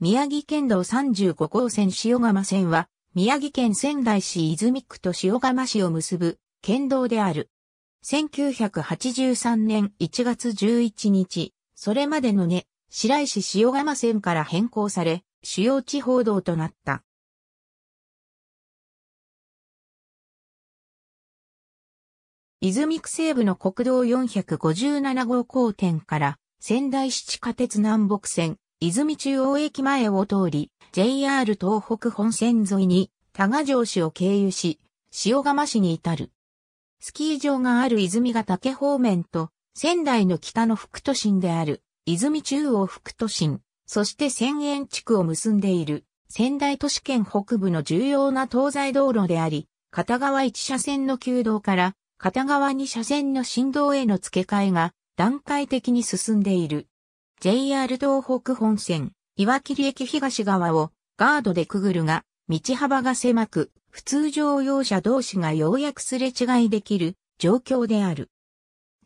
宮城県道35号線塩釜線は、宮城県仙台市泉区と塩釜市を結ぶ県道である。1983年1月11日、それまでのね、白石塩釜線から変更され、主要地方道となった。泉区西部の国道457号交点から仙台市地下鉄南北線泉中央駅前を通り、JR 東北本線沿いに、多賀城市を経由し、塩釜市に至る。スキー場がある泉ヶ岳方面と、仙台の北の副都心である、泉中央副都心、そして仙円地区を結んでいる、仙台都市圏北部の重要な東西道路であり、片側1車線の旧道から、片側2車線の振動への付け替えが、段階的に進んでいる。JR 東北本線、岩切駅東側をガードでくぐるが、道幅が狭く、普通乗用車同士がようやくすれ違いできる状況である。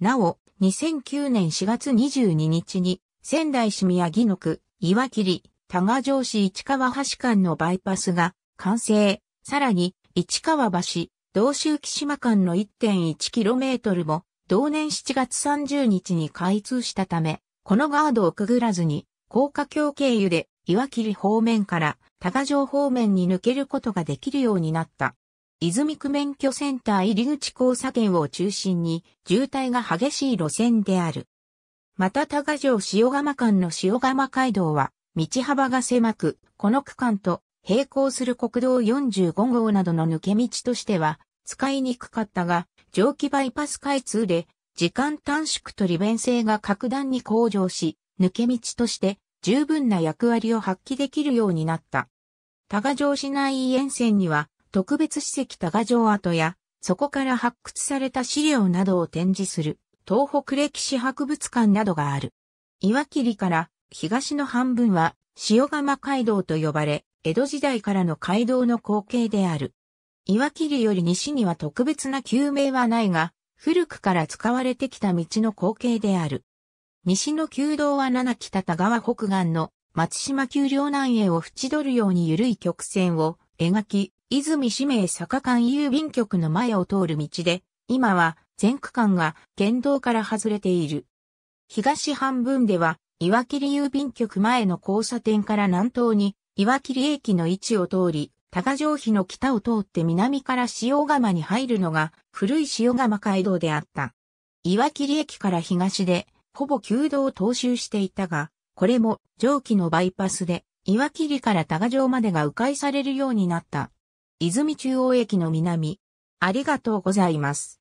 なお、2009年4月22日に、仙台市宮城野区、岩切、多賀城市市川橋間のバイパスが完成。さらに、市川橋、道州木島間の 1.1km も、同年7月30日に開通したため、このガードをくぐらずに、高架橋経由で岩切方面から多賀城方面に抜けることができるようになった。泉区免許センター入り口交差点を中心に渋滞が激しい路線である。また多賀城塩釜間の塩釜街道は道幅が狭く、この区間と並行する国道45号などの抜け道としては使いにくかったが、蒸気バイパス開通で時間短縮と利便性が格段に向上し、抜け道として十分な役割を発揮できるようになった。多賀城市内沿線には特別史跡多賀城跡やそこから発掘された資料などを展示する東北歴史博物館などがある。岩切から東の半分は塩釜街道と呼ばれ、江戸時代からの街道の光景である。岩切より西には特別な救命はないが、古くから使われてきた道の光景である。西の旧道は七北田川北岸の松島丘陵南へを縁取るように緩い曲線を描き、泉市名坂間郵便局の前を通る道で、今は全区間が県道から外れている。東半分では、岩切郵便局前の交差点から南東に、岩切駅の位置を通り、多賀城碑の北を通って南から塩釜に入るのが古い塩釜街道であった。岩切駅から東で、ほぼ旧道を踏襲していたが、これも蒸気のバイパスで、岩切から多賀城までが迂回されるようになった。泉中央駅の南。ありがとうございます。